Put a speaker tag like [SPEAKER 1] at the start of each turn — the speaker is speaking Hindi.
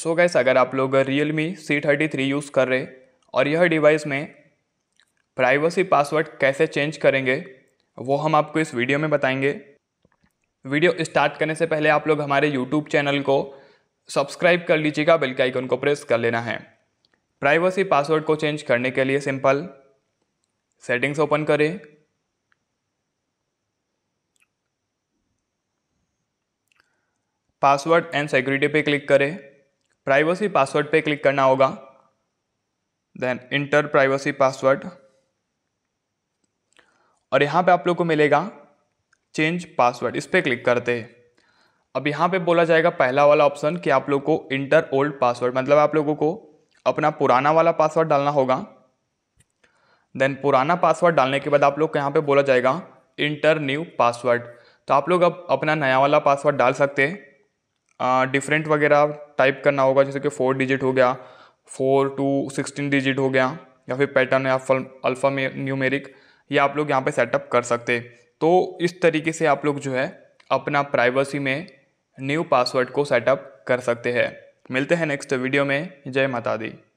[SPEAKER 1] सो गैस अगर आप लोग Realme C thirty three use कर रहे और यह डिवाइस में प्राइवेसी पासवर्ड कैसे चेंज करेंगे वो हम आपको इस वीडियो में बताएंगे वीडियो स्टार्ट करने से पहले आप लोग हमारे यूट्यूब चैनल को सब्सक्राइब कर लीजिएगा बेल के आइकन को प्रेस कर लेना है प्राइवेसी पासवर्ड को चेंज करने के लिए सिंपल सेटिंग्स ओपन करें पासवर्ड एंड सिक्योरिटी पे क्लिक करें प्राइवेसी पासवर्ड पे क्लिक करना होगा देन इंटर प्राइवेसी पासवर्ड और यहाँ पे आप लोग को मिलेगा चेंज पासवर्ड इस पर क्लिक करते हैं अब यहाँ पे बोला जाएगा पहला वाला ऑप्शन कि आप लोग को इंटर ओल्ड पासवर्ड मतलब आप लोगों को अपना पुराना वाला पासवर्ड डालना होगा देन पुराना पासवर्ड डालने के बाद आप लोग को यहाँ पे बोला जाएगा इंटर न्यू पासवर्ड तो आप लोग अब अपना नया वाला पासवर्ड डाल सकते हैं डिफरेंट वगैरह टाइप करना होगा जैसे कि फोर डिजिट हो गया फोर टू सिक्सटीन डिजिट हो गया या फिर पैटर्न या फल अल्फ़ा न्यूमेरिक ये आप लोग यहाँ पे सेटअप कर सकते तो इस तरीके से आप लोग जो है अपना प्राइवेसी में न्यू पासवर्ड को सेटअप कर सकते हैं मिलते हैं नेक्स्ट वीडियो में जय माता दी